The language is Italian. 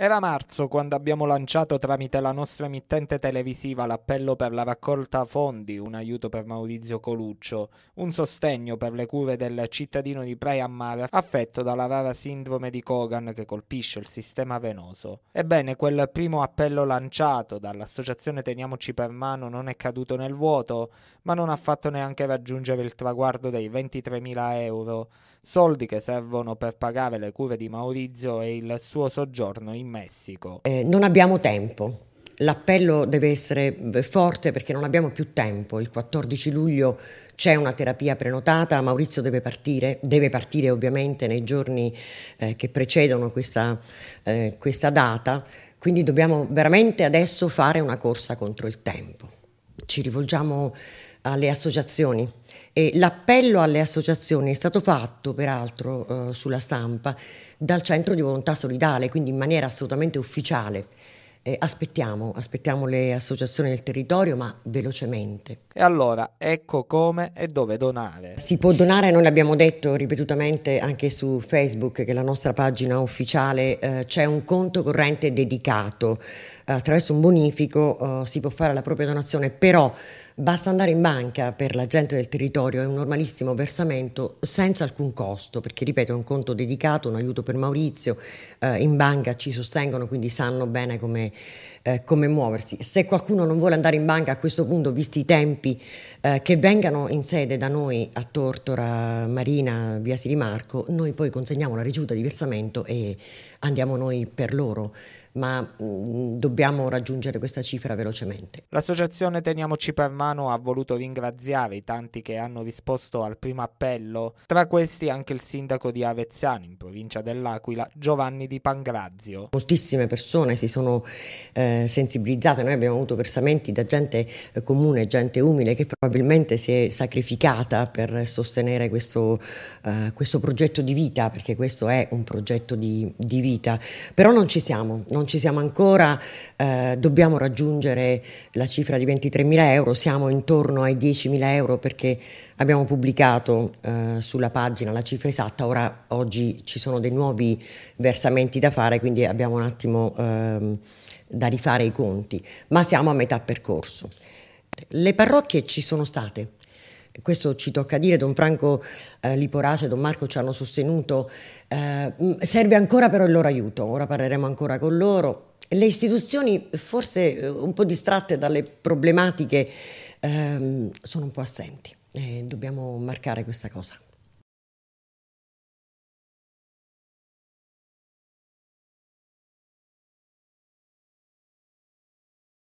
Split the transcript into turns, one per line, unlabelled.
Era marzo quando abbiamo lanciato tramite la nostra emittente televisiva l'appello per la raccolta fondi, un aiuto per Maurizio Coluccio, un sostegno per le cure del cittadino di Praia a Mare affetto dalla rara sindrome di Kogan che colpisce il sistema venoso. Ebbene, quel primo appello lanciato dall'associazione Teniamoci per mano non è caduto nel vuoto, ma non ha fatto neanche raggiungere il traguardo dei 23.000 euro, soldi che servono per pagare le cure di Maurizio e il suo soggiorno in in Messico?
Eh, non abbiamo tempo. L'appello deve essere eh, forte perché non abbiamo più tempo. Il 14 luglio c'è una terapia prenotata, Maurizio deve partire, deve partire ovviamente nei giorni eh, che precedono questa, eh, questa data, quindi dobbiamo veramente adesso fare una corsa contro il tempo. Ci rivolgiamo alle associazioni, eh, l'appello alle associazioni è stato fatto, peraltro, eh, sulla stampa dal Centro di Volontà Solidale, quindi in maniera assolutamente ufficiale. Eh, aspettiamo, aspettiamo le associazioni del territorio, ma velocemente.
E allora, ecco come e dove donare.
Si può donare, noi l'abbiamo detto ripetutamente anche su Facebook, che è la nostra pagina ufficiale, eh, c'è un conto corrente dedicato. Attraverso un bonifico eh, si può fare la propria donazione, però Basta andare in banca per la gente del territorio, è un normalissimo versamento senza alcun costo, perché ripeto è un conto dedicato, un aiuto per Maurizio, eh, in banca ci sostengono, quindi sanno bene come, eh, come, muoversi. Se qualcuno non vuole andare in banca a questo punto, visti i tempi, eh, che vengano in sede da noi a Tortora, Marina, via Sirimarco, noi poi consegniamo la ricevuta di versamento e andiamo noi per loro ma mm, dobbiamo raggiungere questa cifra velocemente. L'associazione
Teniamoci per mano ha voluto ringraziare i tanti che hanno risposto al primo appello, tra questi anche il sindaco di Avezzano, in provincia dell'Aquila, Giovanni Di Pangrazio.
Moltissime persone si sono eh, sensibilizzate, noi abbiamo avuto versamenti da gente eh, comune, gente umile che probabilmente si è sacrificata per sostenere questo, eh, questo progetto di vita, perché questo è un progetto di, di vita, però non ci siamo, non ci siamo ancora, eh, dobbiamo raggiungere la cifra di 23.000 euro, siamo intorno ai 10.000 euro perché abbiamo pubblicato eh, sulla pagina la cifra esatta, ora oggi ci sono dei nuovi versamenti da fare, quindi abbiamo un attimo eh, da rifare i conti, ma siamo a metà percorso. Le parrocchie ci sono state, questo ci tocca dire, Don Franco eh, Liporace e Don Marco ci hanno sostenuto, eh, mm, serve ancora però il loro aiuto, ora parleremo ancora con loro. Le istituzioni, forse eh, un po' distratte dalle problematiche, ehm, sono un po' assenti e eh, dobbiamo marcare questa cosa.